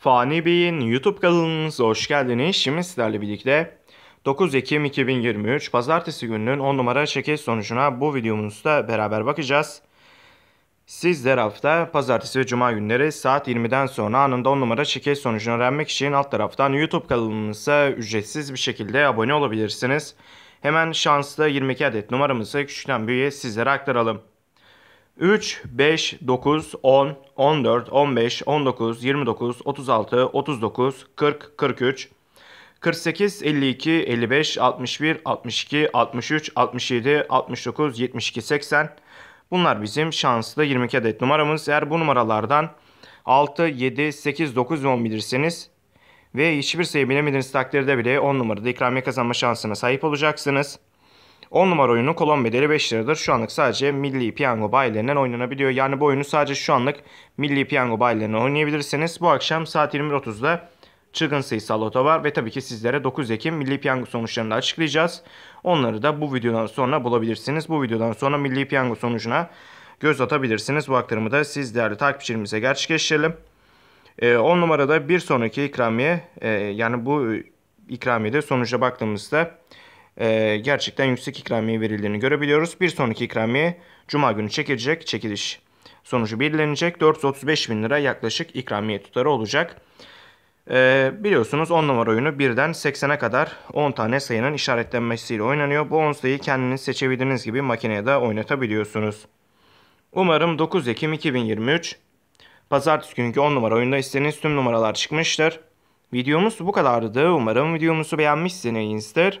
Fani Bey'in YouTube kanalınıza hoş geldiniz. Şimdi sizlerle birlikte 9 Ekim 2023 Pazartesi gününün 10 numara çekiliş sonucuna bu videomuzda beraber bakacağız. Sizler hafta Pazartesi ve Cuma günleri saat 20'den sonra anında 10 numara çekiliş sonucunu öğrenmek için alt taraftan YouTube kanalımıza ücretsiz bir şekilde abone olabilirsiniz. Hemen şanslı 22 adet numaramızı küçükten büyüğe sizlere aktaralım. 3, 5, 9, 10, 14, 15, 19, 29, 36, 39, 40, 43, 48, 52, 55, 61, 62, 63, 67, 69, 72, 80. Bunlar bizim şanslı 22 adet numaramız. Eğer bu numaralardan 6, 7, 8, 9 ve 10 bilirseniz ve hiçbir sayı şey bilemediğiniz takdirde bile 10 numarada ikramiye kazanma şansına sahip olacaksınız. 10 numara oyunun kolon bedeli 5 liradır. Şu anlık sadece Milli Piyango bayilerinden oynanabiliyor. Yani bu oyunu sadece şu anlık Milli Piyango bayilerinden oynayabilirsiniz. Bu akşam saat 21.30'da çılgın sayısal loto var ve tabii ki sizlere 9 Ekim Milli Piyango sonuçlarını açıklayacağız. Onları da bu videodan sonra bulabilirsiniz. Bu videodan sonra Milli Piyango sonucuna göz atabilirsiniz. Bu aktarımı da siz değerli takipçilerimize gerçekleştirelim. 10 e, ee, numarada bir sonraki ikramiye e, yani bu e, ikramiyede sonuca baktığımızda e, gerçekten yüksek ikramiye verildiğini görebiliyoruz. Bir sonraki ikramiye Cuma günü çekilecek çekiliş sonucu belirlenecek. 435 bin lira yaklaşık ikramiye tutarı olacak. Ee, biliyorsunuz 10 numara oyunu birden 80'e kadar 10 tane sayının işaretlenmesiyle oynanıyor. Bu 10 sayıyı kendiniz seçebildiğiniz gibi makineye de oynatabiliyorsunuz. Umarım 9 Ekim 2023 Pazartesi günkü 10 numara oyunda istediğiniz tüm numaralar çıkmıştır. Videomuz bu kadardı. Umarım videomuzu beğenmişsinizdir.